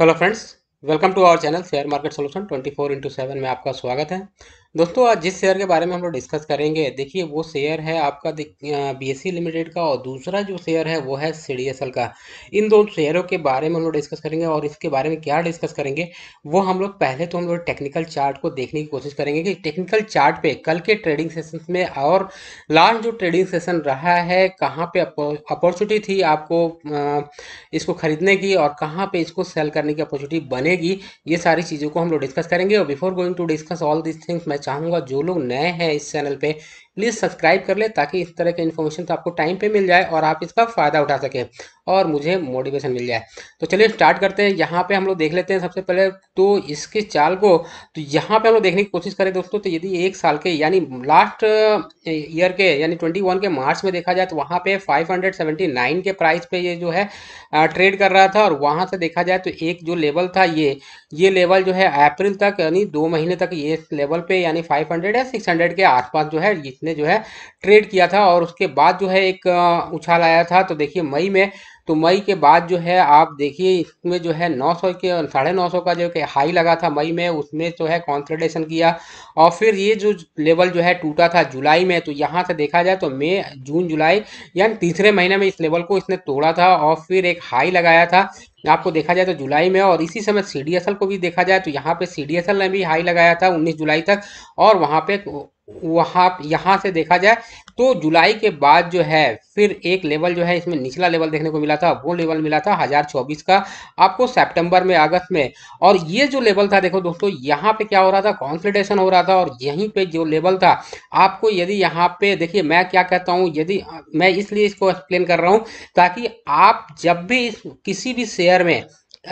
hello friends welcome to our channel share market solution 24 into seven में आपका स्वागत है दोस्तों आज जिस शेयर के बारे में हम लोग डिस्कस करेंगे देखिए वो शेयर है आपका बीएससी लिमिटेड का और दूसरा जो शेयर है वो है सीडीएसएल का इन दो शेयरों के बारे में हम लोग डिस्कस करेंगे और इसके बारे में क्या डिस्कस करेंगे वो हम लोग पहले तो हम लोग टेक्निकल चार्ट को देखने की कोशिश करेंगे कि टेक्निकल चार्ट पे कल के ट्रेडिंग सेशन में और लास्ट जो ट्रेडिंग सेशन रहा है कहाँ पर अपॉर्चुनिटी थी आपको इसको खरीदने की और कहाँ पर इसको सेल करने की अपॉर्चुनिटी बनेगी ये सारी चीज़ों को हम लोग डिस्कस करेंगे और before going to discuss all this things मैच चाहूँगा जो लोग नए हैं इस चैनल पे प्लीज़ सब्सक्राइब कर ले ताकि इस तरह के इन्फॉर्मेशन तो आपको टाइम पे मिल जाए और आप इसका फ़ायदा उठा सकें और मुझे मोटिवेशन मिल जाए तो चलिए स्टार्ट करते हैं यहाँ पे हम लोग देख लेते हैं सबसे पहले तो इसके चाल को तो यहाँ पे हम लोग देखने की कोशिश करें दोस्तों तो यदि एक साल के यानी लास्ट ईयर के यानी ट्वेंटी वन के मार्च में देखा जाए तो वहाँ पे फाइव हंड्रेड सेवेंटी नाइन के प्राइस पे ये जो है ट्रेड कर रहा था और वहाँ से देखा जाए तो एक जो लेवल था ये ये लेवल जो है अप्रैल तक यानी दो महीने तक ये लेवल पे यानी 500 या 600 के आसपास जो है इसने जो है ट्रेड किया था और उसके बाद जो है एक उछाल आया था तो देखिए मई में तो मई के बाद जो है आप देखिए इसमें जो है 900 के साढ़े नौ का जो हाई लगा था मई में उसमें जो है कॉन्सल्टेशन किया और फिर ये जो लेवल जो है टूटा था जुलाई में तो यहाँ से देखा जाए तो मई जून जुलाई यानी तीसरे महीने में इस लेवल को इसने तोड़ा था और फिर एक हाई लगाया था आपको देखा जाए तो जुलाई में और इसी समय सी को भी देखा जाए तो यहाँ पे सी ने भी हाई लगाया था उन्नीस जुलाई तक और वहाँ पे वहाँ यहाँ से देखा जाए तो जुलाई के बाद जो है फिर एक लेवल जो है इसमें निचला लेवल देखने को मिला था वो लेवल मिला था हजार चौबीस का आपको सितंबर में अगस्त में और ये जो लेवल था देखो दोस्तों यहाँ पे क्या हो रहा था कॉन्सल्टेशन हो रहा था और यहीं पे जो लेवल था आपको यदि यहाँ पे देखिए मैं क्या कहता हूँ यदि मैं इसलिए इसको एक्सप्लेन कर रहा हूँ ताकि आप जब भी किसी भी शेयर में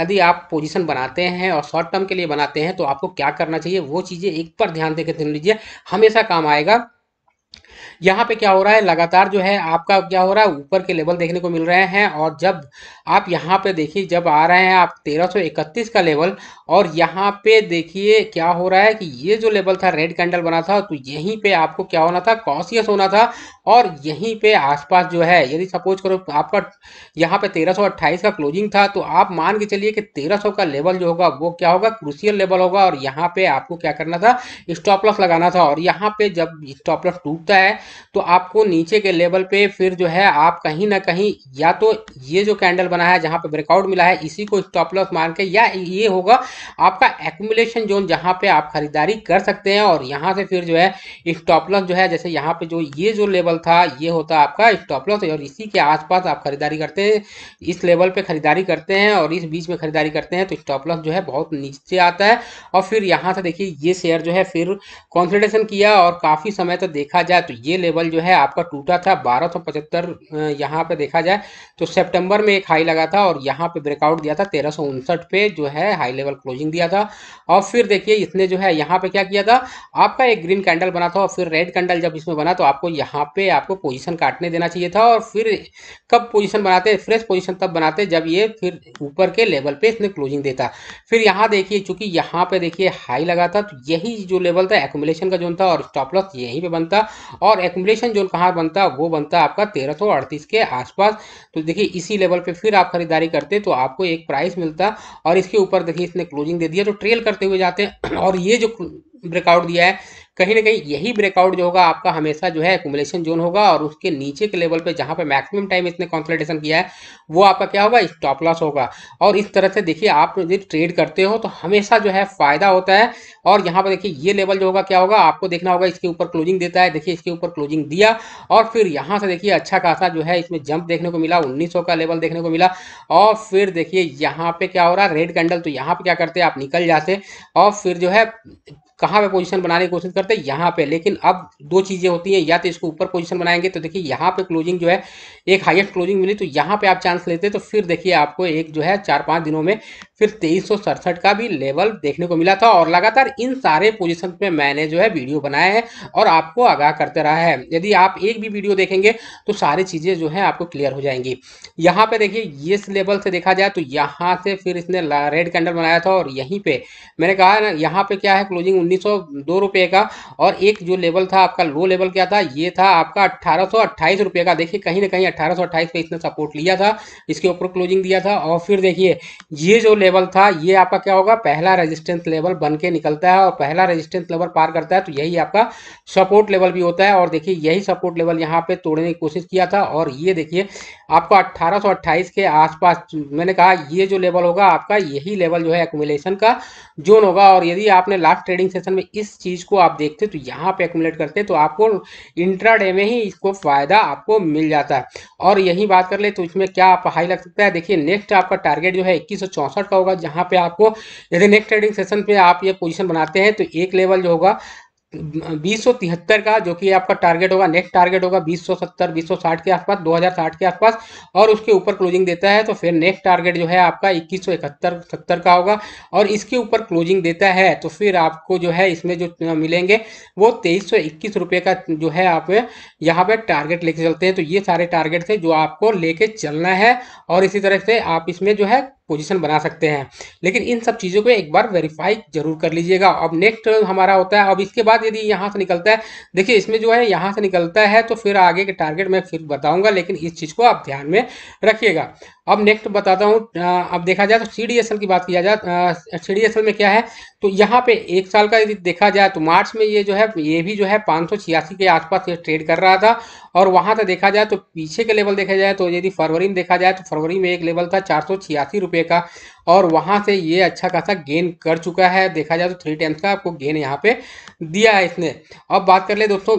यदि आप पोजीशन बनाते हैं और शॉर्ट टर्म के लिए बनाते हैं तो आपको क्या करना चाहिए वो चीज़ें एक पर ध्यान देकर सुन लीजिए हमेशा काम आएगा यहाँ पे क्या हो रहा है लगातार जो है आपका क्या हो रहा है ऊपर के लेवल देखने को मिल रहे हैं और जब आप यहाँ पे देखिए जब आ रहे हैं आप 1331 का लेवल और यहाँ पे देखिए क्या हो रहा है कि ये जो लेवल था रेड कैंडल बना था तो यहीं पे आपको क्या होना था कॉशियस होना था और यहीं पे आसपास जो है यदि सपोज करो आपका यहाँ पे 1328 का क्लोजिंग था तो आप मान के चलिए कि 1300 का लेवल जो होगा वो क्या होगा क्रूसियल लेवल होगा और यहाँ पे आपको क्या करना था स्टॉप लॉस लगाना था और यहाँ पे जब स्टॉप लॉस टूटता है तो आपको नीचे के लेवल पे फिर जो है आप कहीं ना कहीं या तो ये जो कैंडल बना है जहाँ पे ब्रेकआउट मिला है इसी को स्टॉप लॉस मान के या ये होगा आपका एकुमुलेशन जोन जहाँ पे आप खरीदारी कर सकते हैं और यहाँ से फिर जो है स्टॉप लॉस जो है जैसे यहाँ पे जो ये जो लेवल लेवल था ये होता आपका स्टॉप लॉस और इसी के आसपास आप खरीदारी करते हैं इस लेवल पे खरीदारी करते हैं और इस बीच में खरीदारी करते हैं तो स्टॉप लॉस जो है बहुत नीचे आता है और फिर यहाँ से देखिए ये शेयर जो है फिर कॉन्सल्टेशन किया और काफ़ी समय तक तो देखा जाए तो ये लेवल जो है आपका टूटा था बारह सौ पचहत्तर यहाँ पर देखा जाए तो सेप्टेम्बर में एक हाई लगा था और यहाँ पर ब्रेकआउट दिया था तेरह सौ उनसठ पे जो है हाई लेवल क्लोजिंग दिया था और फिर देखिए इसने जो है यहाँ पर क्या किया था आपका एक ग्रीन कैंडल बना था और फिर रेड कैंडल जब इसमें बना तो आपको यहाँ पे पे आपको पोजीशन काटने देना चाहिए था और फिर कब पोजीशन बनाते हैं फ्रेश पोजीशन तब बनाते जब ये फिर ऊपर के लेवल पे इसने क्लोजिंग देता फिर यहाँ देखिए चूंकि यहाँ पे देखिए हाई लगा था तो यही जो लेवल था एकुमुलेशन का जोन था और स्टॉप लॉस यहीं पर बनता और एकुमुलेशन जोन कहाँ बनता वो बनता आपका तेरह के आसपास तो देखिए इसी लेवल पर फिर आप खरीदारी करते तो आपको एक प्राइस मिलता और इसके ऊपर देखिए इसने क्लोजिंग दे दिया तो ट्रेल करते हुए जाते हैं और ये जो ब्रेकआउट दिया है कहीं ना कहीं यही ब्रेकआउट जो होगा आपका हमेशा जो है एकुमुलेशन जोन होगा और उसके नीचे के लेवल पे जहां पे मैक्सिमम टाइम इसने कॉन्सल्टेशन किया है वो आपका क्या होगा स्टॉप लॉस होगा और इस तरह से देखिए आप यदि ट्रेड करते हो तो हमेशा जो है फायदा होता है और यहाँ पर देखिए ये लेवल जो होगा क्या होगा आपको देखना होगा इसके ऊपर क्लोजिंग देता है देखिए इसके ऊपर क्लोजिंग दिया और फिर यहाँ से देखिए अच्छा खासा जो है इसमें जंप देखने को मिला उन्नीस का लेवल देखने को मिला और फिर देखिए यहाँ पे क्या हो रहा है रेड कैंडल तो यहाँ पे क्या करते हैं आप निकल जाते और फिर जो है कहाँ पे पोजीशन बनाने की कोशिश करते हैं यहाँ पे लेकिन अब दो चीज़ें होती हैं या तो इसको ऊपर पोजीशन बनाएंगे तो देखिए यहाँ पे क्लोजिंग जो है एक हाईएस्ट क्लोजिंग मिली तो यहाँ पे आप चांस लेते तो फिर देखिए आपको एक जो है चार पाँच दिनों में फिर तेईस का भी लेवल देखने को मिला था और लगातार इन सारे पोजिशन में मैंने जो है वीडियो बनाया है और आपको आगाह करते रहा है यदि आप एक भी वीडियो देखेंगे तो सारी चीज़ें जो है आपको क्लियर हो जाएंगी यहाँ पे देखिए इस लेवल से देखा जाए तो यहाँ से फिर इसने रेड कैंडल बनाया था और यहीं पे मैंने कहा ना यहाँ पे क्या है क्लोजिंग उन्नीस रुपए का और एक जो लेवल था आपका लो लेवल क्या था ये था आपका अट्ठारह रुपए का देखिए कहीं ना कहीं अट्ठारह पे इसने सपोर्ट लिया था इसके ऊपर क्लोजिंग दिया था और फिर देखिए ये जो लेवल लेवल था ये आपका क्या होगा पहला रेजिस्टेंस लेवल बन के निकलता है और पहला रेजिस्टेंस लेवल पार करता है तो यही आपका सपोर्ट लेवल भी होता है और देखिए यही सपोर्ट लेवल यहाँ पे तोड़ने की कोशिश किया था और ये देखिए आपको 1828 के आसपास मैंने कहा ये जो लेवल होगा आपका यही लेवल जो है एकुमुलेशन का जोन होगा और यदि आपने लास्ट ट्रेडिंग सेशन में इस चीज़ को आप देखते तो यहाँ पे एकुमुलेट करते तो आपको इंट्रा में ही इसको फ़ायदा आपको मिल जाता है और यही बात कर ले तो इसमें क्या आप हाई लग सकता है देखिए नेक्स्ट आपका टारगेट जो है इक्कीस का होगा जहां पे आपको यदि नेक्स्ट ट्रेडिंग सेशन पे आप ये पोजीशन बनाते हैं तो एक लेवल जो होगा बीस का जो कि आपका टारगेट होगा नेक्स्ट टारगेट होगा 2070 2060 के आसपास 2060 के आसपास और उसके ऊपर क्लोजिंग देता है तो फिर नेक्स्ट टारगेट जो है आपका इक्कीस सौ का होगा और इसके ऊपर क्लोजिंग देता है तो फिर आपको जो है इसमें जो मिलेंगे वो तेईस रुपए का जो है आप यहाँ पर टारगेट लेके चलते हैं तो ये सारे टारगेट थे जो आपको लेके चलना है और इसी तरह से आप इसमें जो है पोजीशन बना सकते हैं लेकिन इन सब चीज़ों को एक बार वेरीफाई जरूर कर लीजिएगा अब नेक्स्ट हमारा होता है अब इसके बाद यदि यहाँ से निकलता है देखिए इसमें जो है यहाँ से निकलता है तो फिर आगे के टारगेट मैं फिर बताऊँगा लेकिन इस चीज़ को आप ध्यान में रखिएगा अब नेक्स्ट बताता हूँ अब देखा जाए तो सी डी एस एल की बात किया जाए सी डी एस एल में क्या है तो यहाँ पे एक साल का यदि देखा जाए तो मार्च में ये जो है ये भी जो है पाँच सौ छियासी के आसपास ये ट्रेड कर रहा था और वहाँ से देखा जाए तो पीछे के लेवल देखा जाए तो यदि फरवरी में देखा जाए तो फरवरी में एक लेवल था चार सौ छियासी रुपये का और वहाँ से ये अच्छा खासा गेन कर चुका है देखा जाए तो थ्री टाइम्स का आपको गेन यहाँ पे दिया है इसने अब बात कर ले दोस्तों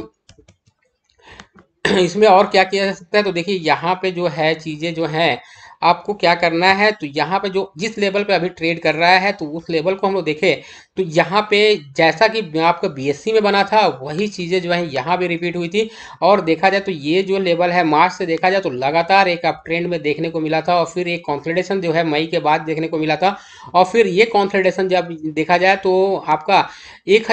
इसमें और क्या किया जा सकता है तो देखिए यहाँ पे जो है चीज़ें जो हैं आपको क्या करना है तो यहाँ पे जो जिस लेवल पे अभी ट्रेड कर रहा है तो उस लेवल को हम लोग देखें तो यहाँ पे जैसा कि आपका बी में बना था वही चीज़ें जो है यहाँ भी रिपीट हुई थी और देखा जाए तो ये जो लेवल है मार्च से देखा जाए तो लगातार एक अप ट्रेंड में देखने को मिला था और फिर एक कॉन्सल्टेशन जो है मई के बाद देखने को मिला था और फिर ये कॉन्सल्टेशन जब देखा जाए तो आपका एक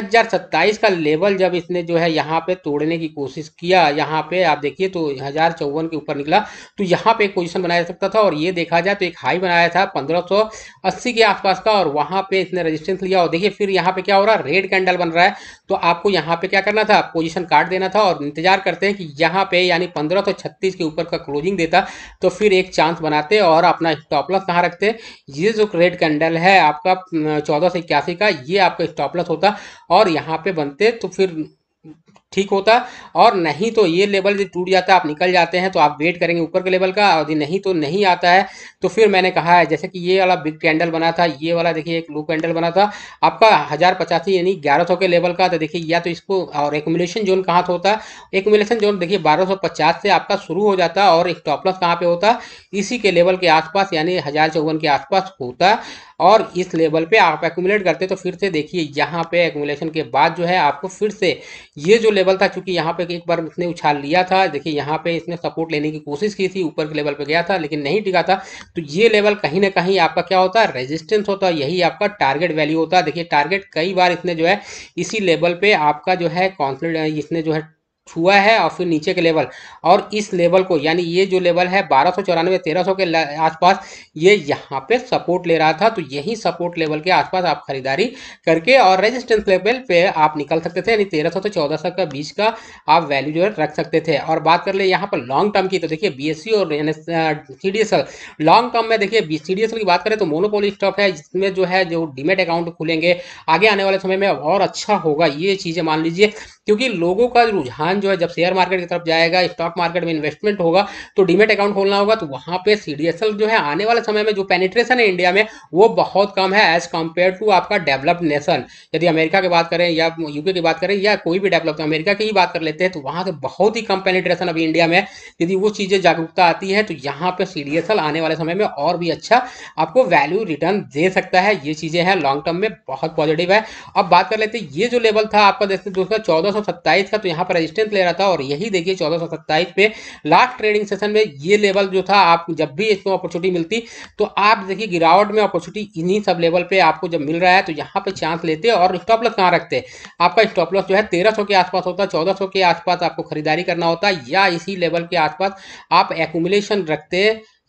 का लेवल जब इसने जो है यहाँ पर तोड़ने की कोशिश किया यहाँ पे आप देखिए तो हजार के ऊपर निकला तो यहाँ पर एक पोजिशन बनाया जा सकता था और ये देखा जाए तो एक हाई बनाया था 1580 के आसपास का और वहां पे इसने रेजिस्टेंस लिया और देखिए फिर यहाँ पे क्या हो रहा है रेड कैंडल बन रहा है तो आपको यहाँ पे क्या करना था पोजिशन काट देना था और इंतजार करते हैं कि यहाँ पे यानी पंद्रह के ऊपर का क्लोजिंग देता तो फिर एक चांस बनाते और अपना स्टॉपलस कहाँ रखते ये जो रेड कैंडल है आपका चौदह का ये आपका स्टॉपलस होता और यहाँ पे बनते तो फिर ठीक होता और नहीं तो ये लेवल यदि टूट जाता आप निकल जाते हैं तो आप वेट करेंगे ऊपर के लेवल का और यदि नहीं तो नहीं आता है तो फिर मैंने कहा है जैसे कि ये वाला बिग कैंडल बना था ये वाला देखिए एक लू कैंडल बना था आपका हज़ार पचासी यानी ग्यारह सौ के लेवल का तो देखिए या तो इसको और एकुमुलेशन जोन कहाँ से होता एकुमुलेशन जोन देखिए बारह से आपका शुरू हो जाता और एक टॉपलस कहाँ पर होता इसी के लेवल के आसपास यानी हज़ार चौवन के आसपास होता और इस लेवल पे आप एकुमुलेट करते तो फिर से देखिए यहाँ पे एकुमुलेशन के बाद जो है आपको फिर से ये जो लेवल था चूंकि यहाँ पे एक बार इसने उछाल लिया था देखिए यहाँ पे इसने सपोर्ट लेने की कोशिश की थी ऊपर के लेवल पे गया था लेकिन नहीं टिका था तो ये लेवल कहीं ना कहीं आपका क्या होता है रेजिस्टेंस होता है यही आपका टारगेट वैल्यू होता है देखिए टारगेट कई बार इसने जो है इसी लेवल पे आपका जो है कॉन्फिडेंस इसने जो है छुआ है और फिर नीचे के लेवल और इस लेवल को यानी ये जो लेवल है बारह सौ चौरानवे तेरह सौ के आसपास ये यहाँ पे सपोर्ट ले रहा था तो यही सपोर्ट लेवल के आसपास आप खरीदारी करके और रेजिस्टेंस लेवल पे आप निकल सकते थे यानी तेरह सौ से चौदह सौ का बीच का आप वैल्यू जो है रख सकते थे और बात कर ले यहाँ पर लॉन्ग टर्म की तो देखिए बी और सी डी लॉन्ग टर्म में देखिए सी डी की बात करें तो मोनोपोली स्टॉक है जिसमें जो है जो डीमेट अकाउंट खुलेंगे आगे आने वाले समय में और अच्छा होगा ये चीज़ें मान लीजिए क्योंकि लोगों का रुझान जो है जब शेयर मार्केट की तरफ जाएगा स्टॉक मार्केट में इन्वेस्टमेंट होगा तो डीमेट अकाउंट खोलना होगा तो वहां पे सीडीएसएल जो है आने वाले समय में जो पेनिट्रेशन है इंडिया में वो बहुत कम है एज कम्पेयर टू आपका डेवलप्ड नेशन यदि अमेरिका की बात करें या यूके की बात करें या कोई भी डेवलप अमेरिका तो की ही बात कर लेते हैं तो वहां से बहुत ही कम पेनिट्रेशन अभी इंडिया में यदि वो चीजें जागरूकता आती है तो यहाँ पे सीडीएसएल आने वाले समय में और भी अच्छा आपको वैल्यू रिटर्न दे सकता है ये चीजें हैं लॉन्ग टर्म में बहुत पॉजिटिव है अब बात कर लेते हैं ये जो लेवल था आपका जैसे दोस्तों चौदह 1427 का तो यहाँ पर रेजिस्टेंस ले रहा था और यही देखिए 1427 पे लास्ट ट्रेडिंग सेशन में ये लेवल जो था आप जब भी इसमें अपॉर्चुनिटी मिलती तो आप देखिए गिरावट में अपॉर्चुनिटी इन्हीं सब लेवल पे आपको जब मिल रहा है तो यहाँ पे चांस लेते और स्टॉप लॉस कहाँ रखते आपका स्टॉप लॉस जो है तेरह के आसपास होता चौदह के आसपास आपको खरीदारी करना होता या इसी लेवल के आसपास आप एकुमुलेशन रखते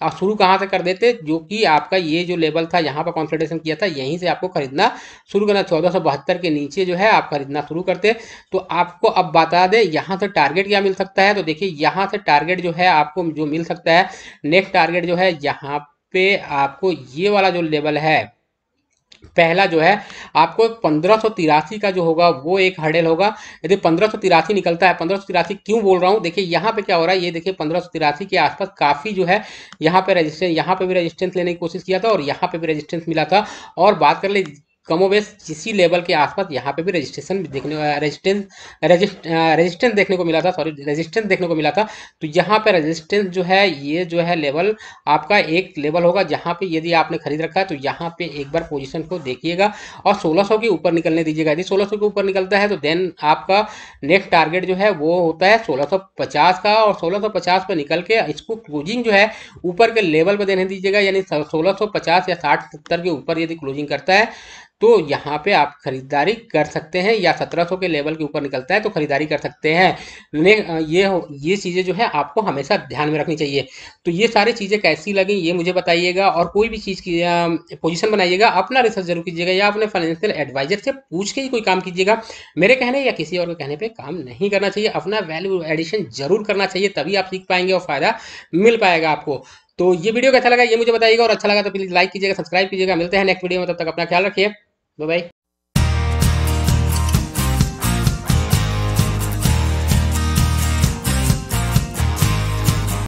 आप शुरू कहाँ से कर देते जो कि आपका ये जो लेवल था यहाँ पर कॉन्सल्टेशन किया था यहीं से आपको खरीदना शुरू करना चौदह के नीचे जो है आप खरीदना शुरू करते तो आपको अब बता दें यहाँ से टारगेट क्या मिल सकता है तो देखिए यहाँ से टारगेट जो है आपको जो मिल सकता है नेक्स्ट टारगेट जो है यहाँ पे आपको ये वाला जो लेवल है पहला जो है आपको पंद्रह का जो होगा वो एक हर्डल होगा यदि पंद्रह निकलता है पंद्रह क्यों बोल रहा हूँ देखिए यहाँ पे क्या हो रहा है ये देखिए पंद्रह के आसपास काफ़ी जो है यहाँ पे रेजिस्टेंस यहाँ पे भी रेजिस्टेंस लेने की कोशिश किया था और यहाँ पे भी रेजिस्टेंस मिला था और बात कर ले कमोवेश इसी लेवल के आसपास यहाँ पे भी रजिस्ट्रेशन देखने को रेजिस्टेंस रजिस्ट, रेजिस्टेंस देखने को मिला था सॉरी रेजिस्टेंस देखने को मिला था तो यहाँ पे रेजिस्टेंस जो है ये जो है लेवल आपका एक लेवल होगा जहाँ पे यदि आपने खरीद रखा है तो यहाँ पे एक बार पोजीशन को देखिएगा और 1600 के ऊपर निकलने दीजिएगा यदि सोलह के ऊपर निकलता है तो देन आपका नेक्स्ट टारगेट जो है वो होता है सोलह का और सोलह पर निकल के इसको क्लोजिंग जो है ऊपर के लेवल पर देने दीजिएगा यानी सोलह या साठ सत्तर के ऊपर यदि क्लोजिंग करता है तो यहाँ पे आप खरीदारी कर सकते हैं या 1700 के लेवल के ऊपर निकलता है तो खरीदारी कर सकते हैं ये ये चीज़ें जो है आपको हमेशा ध्यान में रखनी चाहिए तो ये सारी चीज़ें कैसी लगी ये मुझे बताइएगा और कोई भी चीज़ की पोजीशन बनाइएगा अपना रिसर्च जरूर कीजिएगा या अपने फाइनेंशियल एडवाइजर से पूछ के ही कोई काम कीजिएगा मेरे कहने या किसी और के कहने पर काम नहीं करना चाहिए अपना वैल्यू एडिशन जरूर करना चाहिए तभी आप सीख पाएंगे और फायदा मिल पाएगा आपको तो ये वीडियो कैसा लगा ये मुझे बताइएगा और अच्छा लगा तो प्लीज़ लाइक कीजिएगा सब्सक्राइब कीजिएगा मिलते हैं नेक्स्ट वीडियो में तब तक अपना ख्याल रखिए 拜拜。